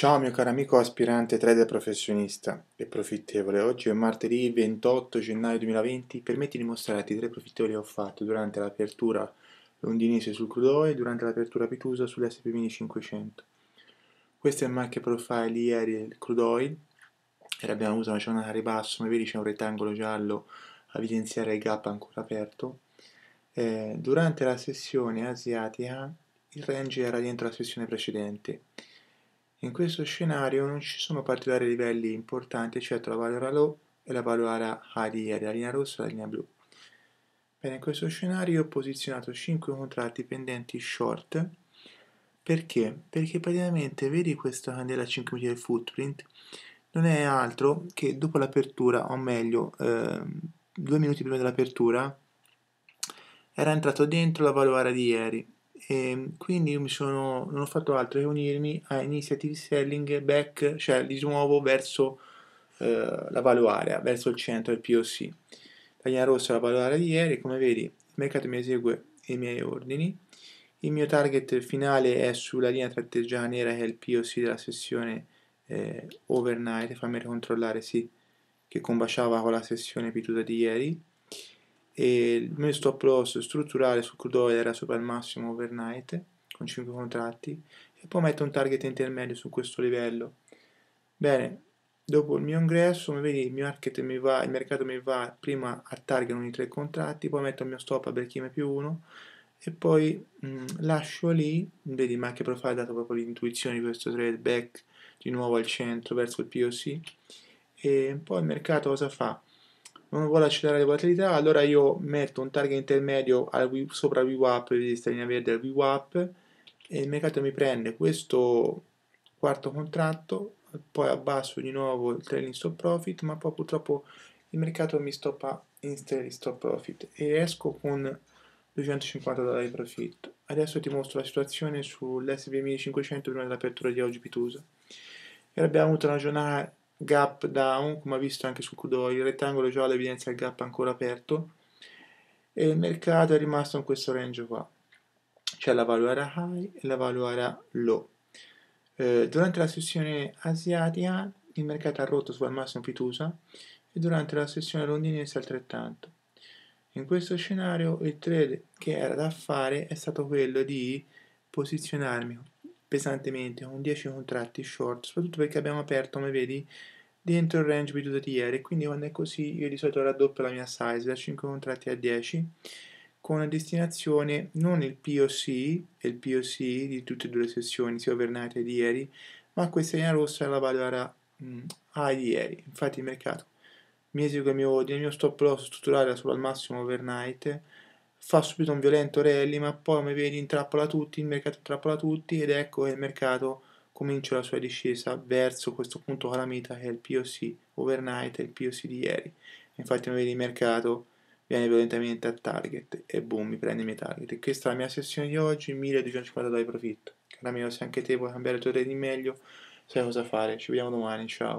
Ciao mio caro amico aspirante trader professionista e profittevole, oggi è martedì 28 gennaio 2020, permetti di mostrarti tre profittevoli che ho fatto durante l'apertura londinese sul crudo e durante l'apertura pitusa sull'SP 1500. Questo è il market profile ieri del crudo oil, e abbiamo avuto una giornata a ribasso, come vedi c'è un rettangolo giallo a evidenziare il gap ancora aperto. Eh, durante la sessione asiatica il range era dentro la sessione precedente in questo scenario non ci sono particolari livelli importanti eccetto la valvola low e la high di ieri, la linea rossa e la linea blu. Bene, in questo scenario ho posizionato 5 contratti pendenti short perché? Perché praticamente vedi questa candela 5 mm del footprint non è altro che dopo l'apertura, o meglio, eh, due minuti prima dell'apertura, era entrato dentro la valore di ieri e ehm, quindi io mi sono, non ho fatto altro che unirmi a Initiative Selling Back, cioè di nuovo verso eh, la value area, verso il centro del POC. La linea rossa è la value area di ieri, come vedi il mercato mi esegue i miei ordini. Il mio target finale è sulla linea tratteggiata nera che è il POC della sessione eh, overnight, fammi controllare sì, che combaciava con la sessione pituta di ieri e il mio stop loss strutturale sul crude oil era sopra il massimo overnight con 5 contratti e poi metto un target intermedio su questo livello bene dopo il mio ingresso come vedi il, mi va, il mercato mi va prima a target ogni 3 contratti poi metto il mio stop a break più 1 e poi mh, mm, lascio lì vedi il market profile ha dato proprio l'intuizione di questo trade back di nuovo al centro verso il POC e poi il mercato cosa fa? non vuole accelerare le volatilità, allora io metto un target intermedio al, sopra VWAP, vedete la linea verde al VWAP, e il mercato mi prende questo quarto contratto, poi abbasso di nuovo il trailing stop profit, ma poi purtroppo il mercato mi stoppa in trailing stop profit e esco con 250 dollari di profitto. Adesso ti mostro la situazione sull'SB 1500 prima dell'apertura di oggi Pitusa. E abbiamo avuto una giornata gap down, come ha visto anche sul q il rettangolo giallo evidenzia il gap ancora aperto e il mercato è rimasto in questo range qua. C'è cioè, la value area high e la value area low. Eh, durante la sessione asiatica il mercato ha rotto sul massimo Pitusa e durante la sessione londinese altrettanto. In questo scenario il trade che era da fare è stato quello di posizionarmi pesantemente con 10 contratti short, soprattutto perché abbiamo aperto, come vedi, dentro il range di ieri quindi quando è così io di solito raddoppio la mia size da 5 contratti a 10 con una destinazione non il POC e il POC di tutte e due le sessioni, sia overnight e di ieri, ma questa linea rossa la vado a, a di ieri, infatti il mercato mi eseguo il mio il mio stop loss strutturale solo al massimo overnight fa subito un violento rally, ma poi come vedi intrappola tutti, il mercato intrappola tutti ed ecco che il mercato comincia la sua discesa verso questo punto calamita che è il POC overnight, il POC di ieri. Infatti come vedi il mercato viene violentamente a target e boom, mi prende i miei target. questa è la mia sessione di oggi, 1250 dollari profitto. Caro amico, se anche te vuoi cambiare il tuo trading meglio, sai cosa fare. Ci vediamo domani, ciao.